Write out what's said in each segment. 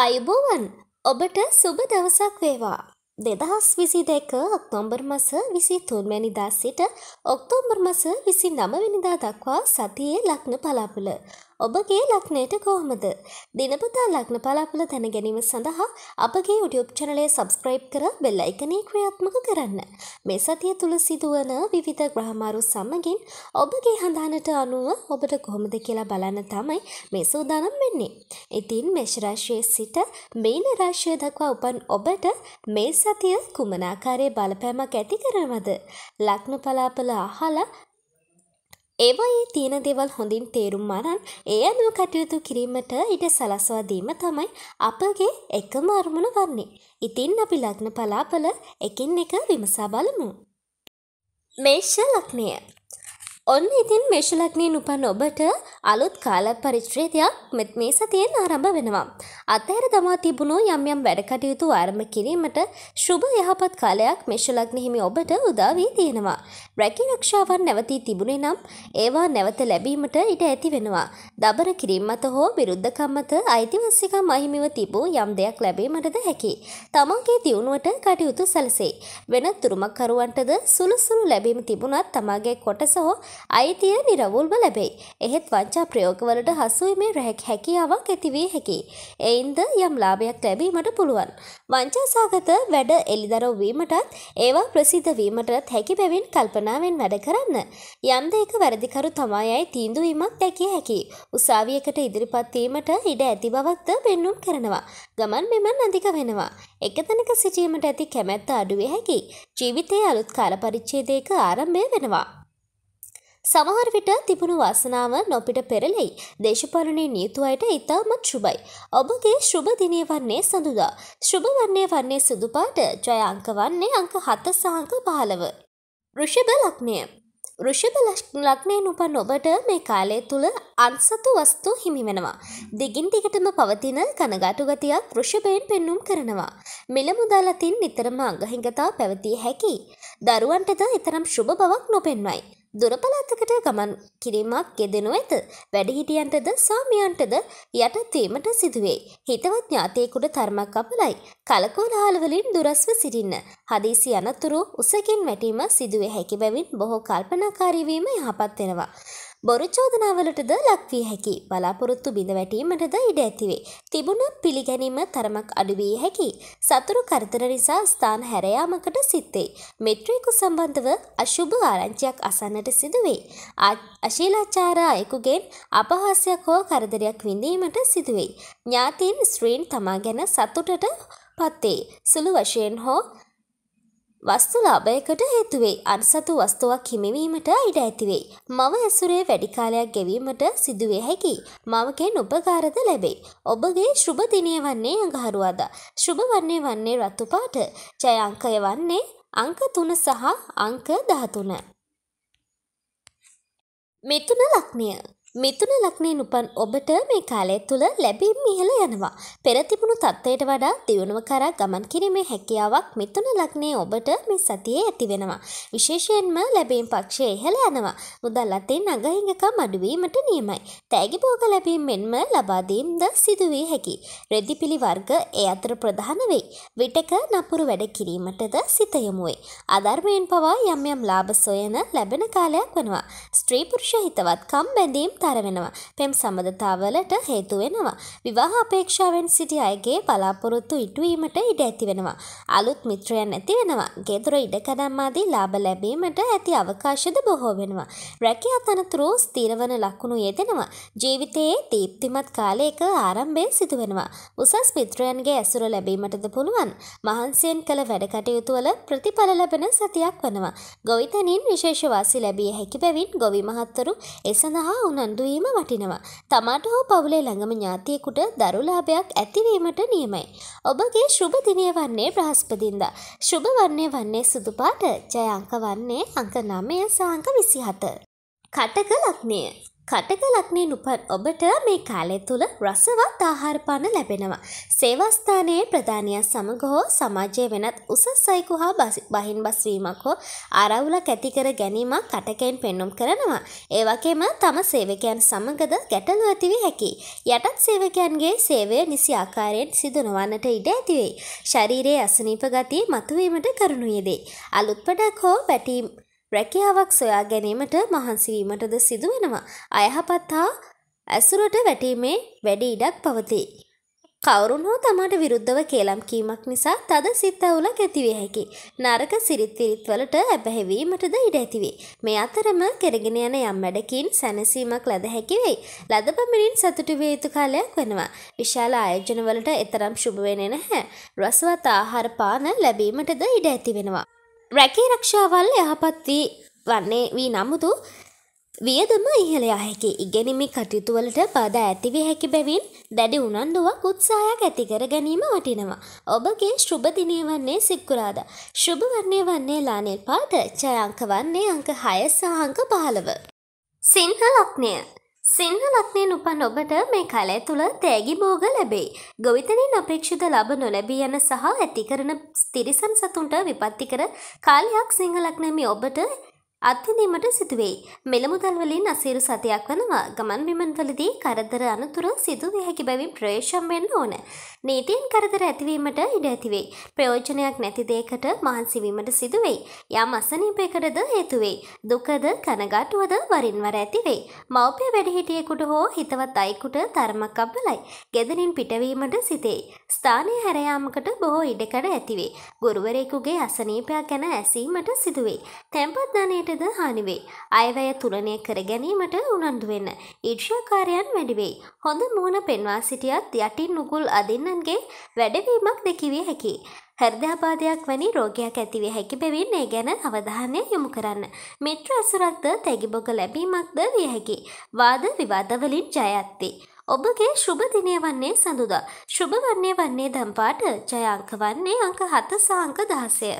අයිබෝවන් ඔබට සුබ දවසක් වේවා. දෙදහස් විසි දෙක ඔක්තෝම්බර් මස විසි තුන්මැනිදා සිට ඔක්තෝම්බර් මස විසි නමවිනිදා දක්වා සතියේ ලක්න පලාපුල. ඔබගේ ලක්නයට කොහොමද? දිනපතා ලක්න පලාපල දැන ගැනීම සඳහා අපගේ YouTube channel subscribe කර bell icon ක්‍රියාත්මක කරන්න. මේ සතිය තුල සිදුවන විවිධ ග්‍රහමාරු සමගින් ඔබගේ හඳානට අනුව ඔබට කොහොමද කියලා බලන්න තමයි මේ සූදානම් වෙන්නේ. ඉතින් මේෂ රාශියේ සිට මීන රාශිය දක්වා උපන් ඔබට මේ සතිය කුමන ආකාරයේ බලපෑමක් ඇති කරනවද? ලක්න පලාපල අහලා ඒවයේ තියෙන දෙවල් හොඳින් තේරුම් අරන් ඒ අනුව කටයුතු කිරීමට ඉඩ සලස්වාදීම තමයි අපගේ එකම අරමුණ වන්නේ. ඉතින් අපි ලග්න පලාපල එකින් එක විමසා බලමු. මේෂ ලක්නය ඔන්න ඉතින් මේෂලක්නයෙන් උපන් ඔබට අලුත් කාලක් පරිශ්‍රේදයක් මෙත් මේ සතියෙන් ආරම්භ වෙනවා. අතහැර දමා තිබුණු යම් යම් වැඩකටයුතු ආරම්භ කිරීමට ශුභ යහපත් කාලයක් මේෂලක්න හිමි ඔබට උදා වී තියෙනවා. රැකී රක්ෂාවන් නැවතී තිබුණේ නම් ඒවා නැවත ලැබීමට ඉඩ ඇති වෙනවා. දබර කිරීම මත හෝ විරුද්ධකම් මත අයිතිවාසිකම් අහිමිව තිබූ යම් දෙයක් ලැබීමටද හැකි. තමන්ගේ දියුණුවට කටයුතු සැලසේ. වෙනත් තුරුමකරුවන්ටද සුළුසුළු ලැබීම තිබුණත් තමාගේ කොටස හෝ අයිතිය නිරවුල්ව ලැබෙයි. එහෙත් වංචා ප්‍රයෝගවලට හසුවීමේ රැක් හැකියාවක් ඇතිවිය හැකි. එයින්ද යම් ලාභයක් ලැබීමට පුළුවන්. වංචාසාගත වැඩ එළිදරව් වීමටත් ඒවා ප්‍රසිද්ධ වීමටත් හැකි බැවින් කල්පනාවෙන් වැඩ කරන්න. යම් දෙයක වැරදිකරු තමායයි තීන්දුවීමක් දැකිය හැකි. උසාවියකට ඉදිරිපත් වීමට ඉඩ ඇති බවක්ද පෙන්නුම් කරනවා. ගමන් මෙමන් අධික වෙනවා. එක තැනක සිටීමට ඇති කැමැත්ත අඩුවේ හැකි. ජීවිතයේ අලුත් කාල පරිච්ඡේදයක ආරම්භය වෙනවා. සමහර විට තිබුණු වාසනාව නොපිට පෙරලෙයි. දේශපාලනයේ නියුතු අයට ඉතාමත් ශුභයි. ඔබගේ ශුභ දිනය වන්නේ සඳුදා. ශුභ වන්නේ වන්නේ සුදු පාට. ජය අංක වන්නේ අංක 7 සහ අංක 15. වෘෂභ ලග්නය. වෘෂභ ලග්නයෙන් උපන් ඔබට මේ කාලය තුල අන්සතු වස්තු හිමි වෙනවා. දිගින් දිගටම පවතින කනගාටු ගතියක් වෘෂභයෙන් පෙන්눔 කරනවා. මිල මුදල් අතින් නිතරම අඟහිඟතා පැවතිය හැකියි. දරුවන්ටද ඊතරම් සුබ බවක් නොපෙන්වයි. දුරපලාතකට ගමන් කිරීමක් ගෙදෙනු ඇත. වැඩහිටියන්ටද සාමියන්ටද යටත්වීමට සිදුවේ. හිතවත් ඥාතයකුට තර්මක් අපලයි. කලකෝලාහලවලින් දුරස්ව සිටින්න. හදිසි අනතුරු උසකින් වැටීම සිදුවේ හැකි බැවින් බොහෝ කල්පනාකාරීවීම යහපත් වෙනවා. බොරු චෝදනාවලටද ලක්විය හැකි බලාපොරොත්තු බිඳ වැටීමටද ඉඩ ඇතිවේ. තිබුණ පිළිගැනීම තරමක් අඩුවිය හැකි. සතුරු කරදර නිසා ස්ථාන හැරයාමකට සිත්තේ. මෙට්‍රිකු සම්බන්ධව අශුභ ආරංචියක් අසන්නට සිදුවේ. අශීලාචාර අයෙකුගෙන් අපහාසයක් හෝ කරදරයක් විඳීමට සිදුවේ. ඥාතීන් ස්ත්‍රීන් තමා ගැන සතුටට පත්තේ. සුළු වශයෙන් හෝ වස්තු ලාභයකට හේතුවෙයි අන්සතු වස්තුවක් හිමිවීමට ඉඩ ඇතිවෙයි. මව ඇසුරේ වැඩිකාලයක් ගෙවීමට සිදුවේ හැකි. මමකෙන් උපකාරද ලැබෙයි. ඔබගේ ශුභ දිනය වන්නේ අඟහරුවාදා. ශුභ වන්නේ වන්නේ රතු පාට. ජය අංකය වන්නේ අංක 3 සහ අංක 13. මෙතුන ලක්ෂණය මිතුන ලක්නයෙන් උපන් ඔබට මේ කාලය තුළ ලැබීම් ඉහළ යනවා. පෙරතිබුණු තත්ත්වයට වඩා දියුණුව කරා ගමන් කිරීමේ හැකියාවක් මිතුන ලක්නේ ඔබට මේ සතියේ ඇතිවෙනවා. විශේෂයෙන්ම ලැබීම් පක්ෂය ඉහළ යනවා. මුදල් අතින් අගහිඟකම් අඩුවීමට නියමයි. තෑගිභෝග ලැබීම් මෙන්ම ලබාදීම්ද සිදුවී හැකි. රෙදිපිලි වර්ග ඒ අතර ප්‍රධාන වෙයි. විටක නපුරු වැඩ කිරීමටද සිත යොමුවේ. අධර්මයෙන් පවා යම් යම් ලාභ සොයන ලැබෙන කාලයක් වනවා. ස්ත්‍රී පුරුෂ හිතවත්කම් බැඳීම් තර වෙනවා. පෙම් සම්බන්ධතාවලට හේතු වෙනවා. විවාහ අපේක්ෂාවෙන් සිටි අයගේ බලාපොරොත්තු ඉටුවීමට ඉඩ ඇති වෙනවා. අලුත් මිත්‍රයන් ඇති වෙනවා. ගෙදර ඉඩකඩම් ආදී ලාභ ලැබීමට ඇති අවකාශද බොහෝ වෙනවා. රැකියා තනතුරු ස්ථිරවන ලකුණු යෙදෙනවා. ජීවිතයේ දීප්තිමත් කාලයක ආරම්භය සිදු වෙනවා. උසස් මිත්‍රයන්ගේ ඇසුර ලැබීමටද පුළුවන්. මහන්සියෙන් කළ වැඩ කටයුතු වල ප්‍රතිඵල ලැබෙන සතියක් වෙනවා. ගොවිතැනින් විශේෂ වාසි ලැබිය හැකි බැවින් ගොවි මහත්තුරු ඒ සඳහා උනන්දු උනන්දුවීම වටිනවා. තමාට හෝ පවුලේ ළඟම ඥාතියෙකුට දරුලාභයක් ඇතිවීමට නියමයි. ඔබගේ ශුභ දිනය වන්නේ බ්‍රහස්පතින්දා. ශුභ වන්නේ වන්නේ සුදු පාට, ජය අංක වන්නේ අංක 9 සහ අංක 27. කටක ලග්නය කටක ලක්නේ උපන් ඔබට මේ කාලය තුළ රසවත් ආහාරපාන ලැබෙනවා. සේවස්ථානයේ ප්‍රධානයක් සමග හෝ සමාජයේ වෙනත් උසස් අයකු හා බහින් බස්වීමක් හෝ ආරවුලක් ඇතිකර ගැනීමක් කටකෙන් පෙන්නුම් කරනවා. ඒවගේම තම සේවකයන් සමගද ගැටලු ඇතිවි හැකි. යටත් සේවකයන්ගේ සේවය නිසි ආකාරයෙන් සිදු නොවන්නට ඉඩ ඇතිවෙයි. ශරීරයේ අසනීප ගතිය මතුවීමට කරුණුයේදේ. අලුත්පඩක් හෝ පැටීම් රැකියාවක් සොයා ගැනීමට මහන්සිවීමටද සිදුවෙනවා. අයහපත් හා ඇසුරට වැටීමේ වැඩි ඉඩක් පවතී. කවුරුන් හෝ තමාට විරුද්ධව කේලම් කීමක් නිසා තද සිත් අවුලක් ඇතිවිය හැකි. නරක සිරිත් විරිත් වලට ඇබැහැවීමටද ඉඩ ඇතිවේ. මේ අතරම කෙරගෙන යන යම් වැඩකින් සැනසීමක් ලද හැකි වෙයි. ලද පමණින් සතුටු විය යුතු කාලයක් වෙනවා. විශාල ආයෝජන වලට එතරම් සුබ වෙන්නේ නැහැ. රසවත් ආහාර පාන ලැබීමටද ඉඩ ඇති වෙනවා. රැකේ රක්ෂාවල් යහපත් වී වන්නේ වී නමුදු වියදම ඉහළ යා හැකි ඉගෙනීමේ කටයුතුවලට බාධා ඇතිවිය හැකි බැවින් දැඩි උනන්දුවක් උත්සාහයක් ඇති කර ගැනීම වටිනවා. ඔබගේ ශුභ දිනය වන්නේ සික්කුරාදා. ශුභ වර්ණය වන්නේ ලානිල් පාට, ජය අංක වන්නේ අංක 6 සහ අංක 15. සිංහ ලග්නය සිංහලත්නයෙන් උපන් ඔබට මේ කලය තුළ තෑගි බෝග ලැබේ. ගොවිතනින් අපේක්ෂිත ලබ නොලැබී යන සහ ඇතිකරන ස්තිරිසන් සතුන්ට විපත්තිකර කාලයක් සිංහලක්නැමි ඔබට අත්විඳීමට සිදුවෙයි. මෙලමුදල් වලින් අසීරු සතියක් වනවා. ගමන් බිමන්වලදී කරදර අනතුරු සිදුවිය හැකි බැවින් ප්‍රවේශම් වෙන්න ඕන. නීතියෙන් කරදර ඇතිවීමට ඉඩ ඇතිවෙයි. ප්‍රයෝජනයක් නැති දෙයකට මහන්සි වීමට සිදුවෙයි. යම් අසනීපයකටද හේතු වෙයි. දුකද කනගාටුවද වරින් වර ඇතිවෙයි. මව්පිය වැඩිහිටියෙකුට හෝ හිතවත් අයෙකුට තරමක් අබලයි. ගෙදරින් පිටවීමට සිතේ. ස්ථානීය හැර යාමකට බොහෝ ඉඩකඩ ඇතිවේ. ගුරුවරයෙකුගේ අසනීපයක් ගැන ඇසීමට සිදුවේ. tempat ධනයට රටද හානිවෙයි. අයවැය තුලනය කර ගැනීමට උනන්දු වෙන්න. ඊර්ෂාකාරයන් වැඩිවෙයි. හොඳ මූුණ පෙන්වා සිටියත් යටින් නුගුල් අදින්නන්ගේ වැඩවීමක් දෙකිවිය හැකි. හර්දාබාධයක් වැනි රෝගයක් ඇතිව හැකි බැවින් ඒ ගැන අවධානය යොමු කරන්න. මිත්‍ර අසුරක්ද තැගිබොග ලැබීමක්ද විය හැකි. වාද විවාදවලින් ජයත්තේ. ඔබගේ ශුභ දිනය වන්නේ සඳුදා. ශුභ වන්නේ වන්නේ දම්පාට ජයංක වන්නේ අංක හත සහංක දහසය.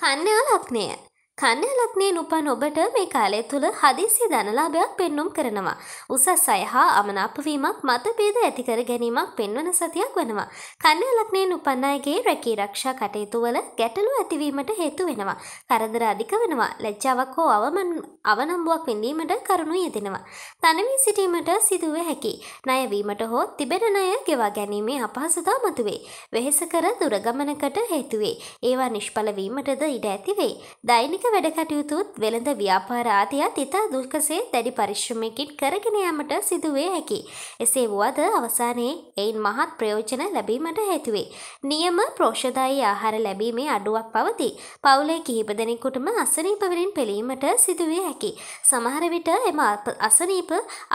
කන්‍යා ලක්නය කන්‍යා ලග්නයෙන් උපන් ඔබට මේ කාලය තුළ හදිසි ධනලාභයක් පෙන්눔 කරනවා. උසස් අය හා අමනාප වීමක් මතභේද ඇති කර ගැනීමක් පෙන්වන සතියක් වෙනවා. කන්‍යා ලග්නයෙන් උපන් අයගේ රැකී ආරක්ෂා කටයුතු වල ගැටලු ඇතිවීමට හේතු වෙනවා. කරදර අධික වෙනවා. ලැජ්ජාවක් හෝ අවමන් අවනම්බුවක් විඳීමට කරුණු යෙදෙනවා. තනවී සිටීමට සිදුව හැකි. ණය වීමට හෝ තිබෙන ණය ගෙවා ගැනීමේ අපහසුතා මතුවේ. වෙහෙස කර දුරගමනකට හේතු වේ. ඒවා නිෂ්ඵල වීමටද ඉඩ ඇති වේ. දෛනික ආර්ථික වැඩ කටයුතුත් වෙළඳ ව්‍යාපාර ආදියත් ඉතා දුර්කසේ දැඩි පරිශ්‍රමයකින් කරගෙන යාමට සිදුවේ හැකි. එසේ වුවද අවසානයේ එයින් මහත් ප්‍රයෝජන ලැබීමට හැතුවේ. නියම ප්‍රෝෂදායි ආහාර ලැබීමේ අඩුවක් පවති. පවුලේ කිහිප දෙනෙකුටම අසනීපවලින් පෙළීමට සිදුවේ හැකි. සමහර විට එම අසනීප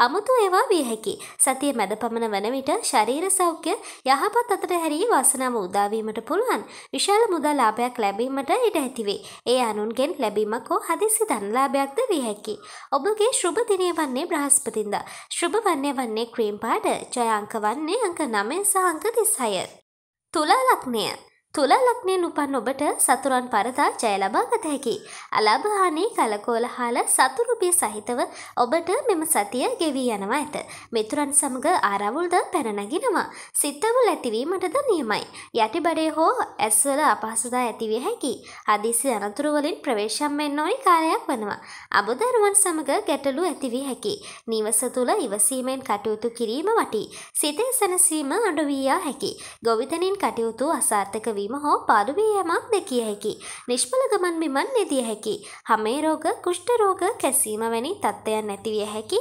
අමුතු ඒවා විය හැකි. සතිය මැද පමණ වන විට ශරීර සෞඛ්‍ය යහපත් අතට හැරී වාසනාව උදාවීමට පුළුවන්. විශාල මුදල් ලාභයක් ලැබීමට ඉඩ ඇතිවේ. ඒ අනුන්ගෙන් ලැබීමක් හෝ හදිසි ධනලාභයක්ද විය හැකි. ඔබගේ ශුභ දිනය වන්නේ බ්‍රහස්පතින්ද. ශුභ වන්නේ වන්නේ ක්‍රීම් පාට ජය අංක වන්නේ අංක 9 සහ අංක 36. තුලා ලග්නය තුලා ලග්නයෙන් උපන් ඔබට සතුරන් පරදා ජය ලබාගත හැකි. අලාභහානි කලකෝල හාල සතුරුපිය සහිතව ඔබට මෙම සතිය ගෙවී යනවා ඇත. මිතුරන් සමග ආරවුල්ද පැනනගිනවා. සිත්තවුල් ඇතිවීමටද නියමයි. යටිබඩේ හෝ ඇස්වල අපහසුදා ඇතිවිය හැකි. හදිසි අනතුරුවලින් ප්‍රවේශම් වෙන්න ඕනි කාලයක් වනවා. අබුදරුවන් සමග ගැටලු ඇතිවිය හැකි. නිවස තුළ ඉවසීමෙන් කටයුතු කිරීම වටී. සිතේ සැනසීම අඩුවීයා හැකි. ගොවිතනින් කටයුතු අසාර්ථක සැඟවීම හෝ පාඩුවී යමක් දෙකිය හැකි. නිශ්පල ගමන් බිමන් නෙදිය හැකි. හමේ රෝග කුෂ්ට රෝග කැසීම වැනි තත්ත්වයන් නැතිවිය හැකි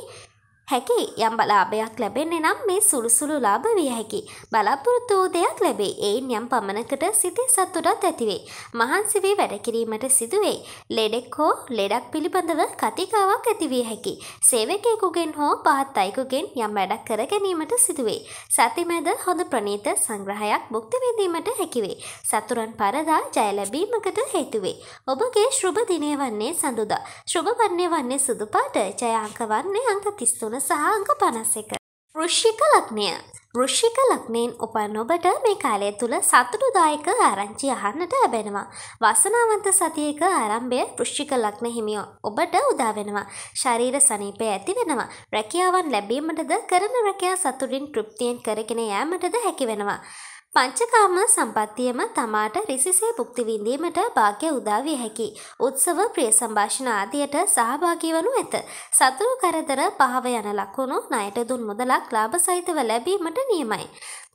හැකි යම් බලාභයක් ලැබෙන්නේ නම් මේ සුළුසුළු ලාභ විය හැකි. බලාපොරොත්තු වූ දෙයක් ලැබේ. එයින් යම් පමණකට සිතේ සතුටක් ඇතිවේ. මහන්සි වී වැඩ කිරීමට සිදුවේ. ලෙඩෙක් හෝ ලෙඩක් පිළිබඳව කතිකාවක් ඇති විය හැකි. සේවකයෙකුගෙන් හෝ පහත් අයෙකුගෙන් යම් වැඩක් කර ගැනීමට සිදුවේ. සතිමැද හොඳ ප්‍රණීත සංග්‍රහයක් භුක්ති විඳීමට හැකිවේ. සතුරන් පරදා ජය ලැබීමකට හේතුවේ. ඔබගේ ශුභ දිනය වන්නේ සඳුදා. ශුභ වන්නේ වන්නේ සුදු පාට. ජය අංක වන්නේ අංක 33 සහ අංක පනස් එක. ෘෂ්ෂික ලක්නය ෘෂ්ෂික ලක්නයෙන් උපන් ඔබට මේ කාලය තුළ සතුටුදායක ආරංචි අහන්නට ලැබෙනවා. වසනාවන්ත සතියක ආරම්භය ෘෂ්ෂික ලක්න හිමියෝ ඔබට උදා වෙනවා. ශරීර සනීපය ඇති වෙනවා. රැකියාවන් ලැබීමටද කරන රැකියා සතුටින් තෘප්තියෙන් කරගෙන යෑමටද හැකි වෙනවා. පංචකාම සම්පත්තියම තමාට රිසිසේ භුක්ති විඳීමට වාග්‍ය උදා විය හැකි. උත්සව ප්‍රිය සම්භාෂණ ආදියට සහභාගී වනු ඇත. සතුරු කරදර පහව යන ලකුණු ණයට දුන් මුදලක් ලාභ සහිතව ලැබීමට නියමයි.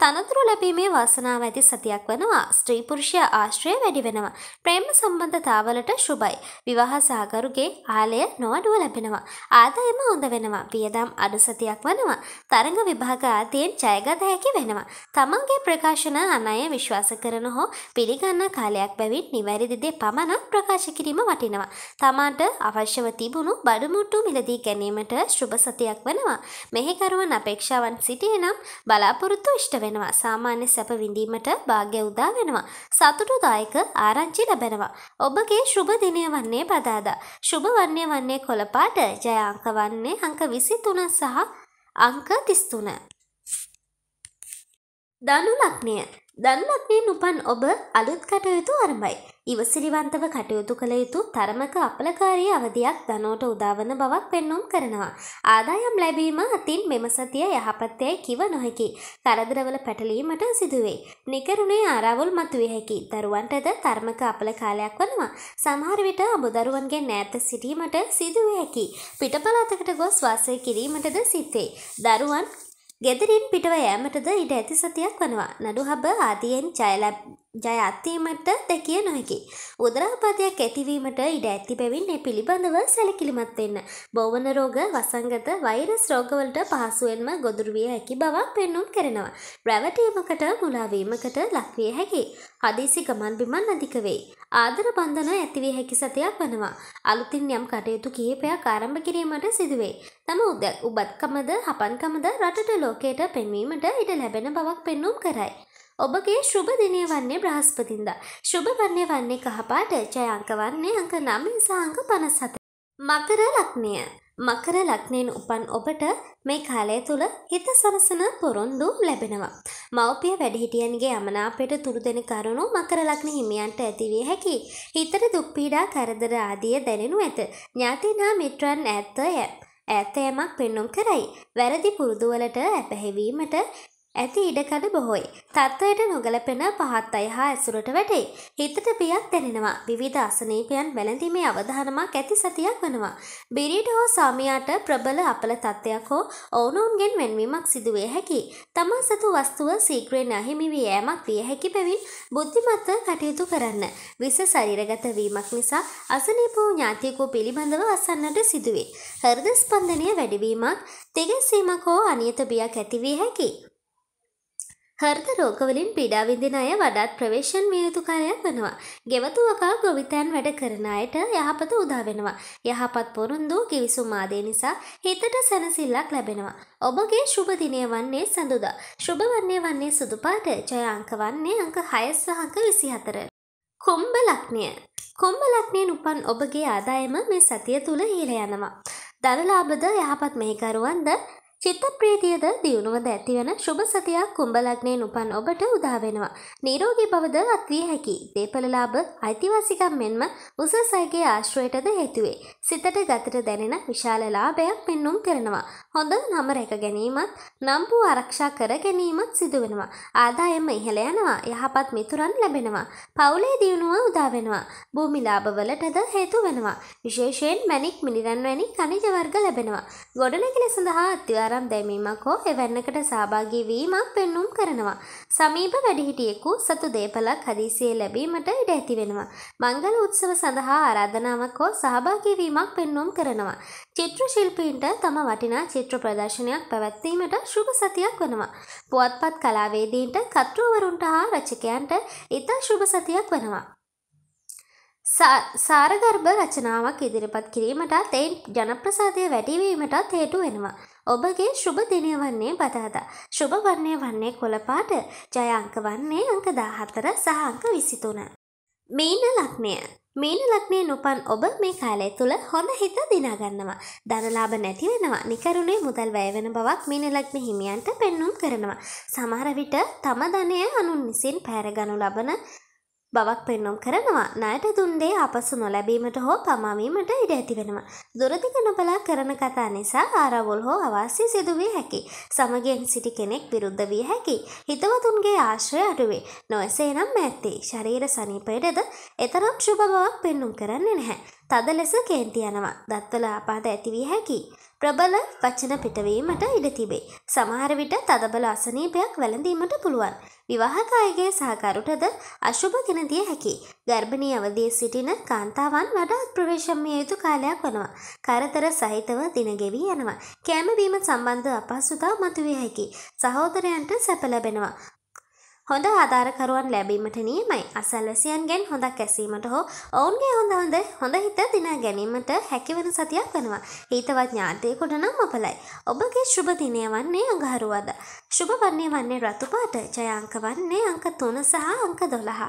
තනතුරු ලැබීමේ වාසනාව ඇති සතියක් වෙනවා. ස්ත්‍රී පුරුෂය ආශ්‍රය වැඩි වෙනවා. ප්‍රේම සම්බන්ධතාවලට ශුභයි. විවාහ සහගරුගේ ආලය නොඅඩුව ලැබෙනවා. ආදායම හොඳ වෙනවා. වියදම් අඩු සතියක් වෙනවා. තරඟ විභාග ආදීන් ජයගත හැකි වෙනවා. තමන්ගේ ප්‍රකාශ විමර්ශන අනය විශ්වාස කරන හෝ පිළිගන්න කාලයක් බැවින් නිවැරදිදේ පමණක් ප්‍රකාශ කිරීම වටිනවා. තමාට අවශ්‍යව තිබුණු බඩමුට්ටු මිලදී ගැනීමට ශුභ සතියක් වෙනවා. මෙහිකරුවන් අපේක්ෂාවන් සිටිය නම් බලාපොරොත්තු ඉෂ්ට වෙනවා. සාමාන්‍ය සැප විඳීමට භාග්‍ය උදා වෙනවා. සතුටුදායක ආරංචි ලැබෙනවා. ඔබගේ ශුභ දිනය වන්නේ බදාදා. ශුභ වන්නේ වන්නේ කොළපාට ජය අංක වන්නේ අංක 23 සහ අංක 33. දනු ලක්නය දනුලක්නයෙන් උපන් ඔබ අලුත් කටයුතු අරඹයි. ඉවසිරිවන්තව කටයුතු කළ යුතු තරමක අපලකාරී අවධයක් දනෝට උදාවන බවක් පෙන්නුම් කරනවා. ආදායම් ලැබීම අතින් මෙම සතිය යහපත්තයයි කිව නොහැකි. කරදරවල පැටලීමට සිදුවේ. නිකරුණේ ආරාවුල් මතුවේ හැකි. දරුවන්ටද තර්මක අපලකාලයක් වනවා. සමහර විට අබුදරුවන්ගේ නෑත සිටීමට සිදුවේ හැකි. පිටපලාතකට ගොස් වාසය කිරීමටද සිත්තේ. දරුවන් ගෙදරින් පිටව යෑමටද ඉඩ ඇති සතියක් වනවා නඩු හබ ආදියෙන් ජයලැබ් ජයත්වීමට දැකිය නොහැකි. උදරාපතයක් ඇතිවීමට ඉඩ ඇති බැවින් එ පිළිබඳව සැලකිලිමත් වෙන්න. බොවන රෝග වසංගත වෛරස් රෝගවලට පහසුවෙන්ම ගොදුරුවිය හැකි බවක් පෙන්නුම් කරනවා. රැවටීමකට මුලාවීමකට ලක්විය හැකි. හදිසි ගමන් බිමන් අධික වෙයි. ආදර බන්ධන ඇතිවිය හැකි සතයක් වනවා. අලුතින් යම් කටයුතු කිහිපයක් ආරම්භ කිරීමට සිදුවේ. තම උදක් උබත්කමද හපන්කමද රටට ලෝකයට පෙන්වීමට ඉඩ ලැබෙන බවක් පෙන්නුම් කරයි. ඔබගේ ශුභ දිනය වන්නේ බ්‍රහස්පතින්දා. ශුභ වන්නේ වන්නේ කහපාට ජයංක වන්නේ අංක 9 සහ අංක 57. මකර ලග්නය. මකර ලග්නයෙන් උපන් ඔබට මේ කාලය තුල හිත සනසන පොරොන්දු ලැබෙනවා. මව්පිය වැඩිහිටියන්ගේ යමනාපයට තුරුදෙන කරුණු මකර ලග්න හිමියන්ට ඇතිවිය හැකි. හිතට දුක් පීඩා කරදර ආදිය දැනෙනු ඇත. ඥාතිනා මිත්‍රන් ඇත්තය. ඈතෑමක් පෙන්නුම් කරයි. වැරදි පුරුදුවලට ඇපැහෙවීමට ඇති ඉඩකඩ බොහෝයි. තත්ත්වයට නොගැලපෙන පහත් අය හා ඇසුරට වැටේ. හිතට බියක් දැනෙනවා. විවිධ අසනීපයන් වැළඳීමේ අවධානමක් ඇති සතියක් වෙනවා. බිරියට හෝ සාමියාට ප්‍රබල අපල තත්ත්වයක් හෝ ඔවුනොවුන්ගෙන් වෙන්වීමක් සිදුවේ හැකි. තමා සතු වස්තුව සීක්‍රයෙන් අහිමි වී යෑමක් විය හැකි බැවින් බුද්ධිමත්ව කටයුතු කරන්න. විස ශරීරගත වීමක් නිසා අසනීප වූ ඥාතියකු පිළිබඳව අසන්නට සිදුවේ. හෘද ස්පන්දනය වැඩිවීමක්, තෙගැසීමක් හෝ අනියත බියක් ඇති විය හැකි. හර්ද රෝගවලින් පීඩා විඳින අය වඩාත් ප්‍රවේශන් විය යුතු කාලයක් වෙනවා. ගෙවතු වකා ගොවිතැන් වැඩ කරන අයට යහපත උදා වෙනවා. යහපත් පොරොන්දු කිවිසුම් ආදී නිසා හිතට සැනසෙල්ලක් ලැබෙනවා. ඔබගේ ශුභ දිනය වන්නේ සඳුදා. ශුභ වන්නේ වන්නේ සුදු පාට. ජය අංක වන්නේ අංක 6 සහ අංක 24. කුම්භ ලග්නය. කුම්භ ලග්නයෙන් උපන් ඔබගේ ආදායම මේ සතිය තුල ඉහළ යනවා. දරලාබද යහපත් මෙහිකරුවන්ද චිත්ත ප්‍රීතියද දියුණුවද ඇතිවන ශුභ සතියක් කුම්භ ලග්නයෙන් උපන් ඔබට උදා වෙනවා. නිරෝගී බවද අත්විය හැකි. දේපලලාභ අයිතිවාසිකම් මෙන්ම උසස් අයගේ ආශ්‍රයයටද හේතු වේ. සිතට ගතට දැනෙන විශාල ලාභයක් පෙන්눔 කරනවා. හොඳ නම රැක ගැනීමත්, නම්බු ආරක්ෂා කර ගැනීමත් සිදු වෙනවා. ආදායම ඉහළ යනවා. යහපත් මිතුරන් ලැබෙනවා. පවුලේ දියුණුව උදා වෙනවා. භූමි ලාභවලටද හේතු වෙනවා. විශේෂයෙන් මැණික් මිනිරන් වැනි ඛනිජ වර්ග ලැබෙනවා. ගොඩනැගිලි සඳහා අත්විය සහාරම් දැමීමක් හෝ එවැන්නකට සහභාගී වීමක් පෙන්눔 කරනවා. සමීප වැඩිහිටියෙකු සතු දේපලක් හදිසියේ ලැබීමට ඉඩ ඇති වෙනවා. මංගල උත්සව සඳහා ආරාධනාවක් හෝ සහභාගී වීමක් පෙන්눔 කරනවා. චිත්‍ර ශිල්පීන්ට තම වටිනා චිත්‍ර ප්‍රදර්ශනයක් පැවැත්වීමට ශුභ සතියක් වෙනවා. පුවත්පත් කලාවේදීන්ට කතෘවරුන්ට හා රචකයන්ට ඉතා ශුභ සතියක් වෙනවා. සාරගර්භ රචනාවක් ඉදිරිපත් කිරීමටත් එයින් ජනප්‍රසාදය වැඩිවීමටත් හේතු වෙනවා. ඔබගේ ශුභ දිනය වන්නේ බදාදා. ශුභ වන්නේ වන්නේ කොළපාට ජයංක වන්නේ අංක දාහතර සහ අංක විසිතුන. මීන ලක්නය මීන ලක්නේ නුපන් ඔබ මේ කාලය තුළ හොඳ හිත දිනාගන්නවා. දනලාභ නැති වෙනවා. නිකරුණේ මුදල් වැය වෙන බවක් මීන ලක්න හිමියන්ට පෙන්눔 කරනවා. සමහර විට තම ධනය අනුන් විසින් පැරගනු ලබන බවක් පෙන්නුම් කරනවා ණයට දුන්නේ අපසු නොලැබීමට හෝ පමාවීමට ඉඩ ඇති වෙනවා. දුරදිග නොබලා කරන කතා නිසා ආරවුල් හෝ අවාසි සිදු විය හැකි. සමගියෙන් සිටි කෙනෙක් විරුද්ධ විය හැකි. හිතවතුන්ගේ ආශ්‍රය අඩුවේ. නොඑසේනම් ඇත්තේ ශරීර සනීපයටද එතරම් ශුභ බවක් පෙන්නුම් කරන්නේ නැහැ. තද ලෙස කේන්ති යනවා. දත්වල ආපాత ඇති විය හැකි. ප්‍රබල වචන පිටවීමට ඉඩ තිබේ. සමහර විට තදබල අසනීපයක් වැළඳීමට පුළුවන්. විවාහකයගේ සහකරුටද අශුභ ගෙනදිය හැකි. ගර්භණී අවදී සිටින කාන්තාවන් වඩාත් ප්‍රවේශම්ය යුතු කාලයක් වනවා. කරතර සහිතව දින ගෙවී යනවා. කෑම බීම සම්බන්ධ අපහසුතා මතුවිය හැකි. සහෝදරයන්ට සැප ලැබෙනවා. හොඳ ආධාරකරුවන් ලැබීමට නියමයි අසල්වැසියන්ගෙන් හොඳක් ඇසීමට හෝ ඔවුන්ගේ හොඳ හොඳ හොඳ හිත දිනා ගැනීමට හැකිවන සතියක් වෙනවා හිතවත් ඥාතයකුට නම් අපලයි ඔබගේ ශුභ දිනය වන්නේ අඟහරුවද ශුභ වන්නේ වන්නේ රතුපාට ජයංක වන්නේ අංක තුන සහ අංක දොළහා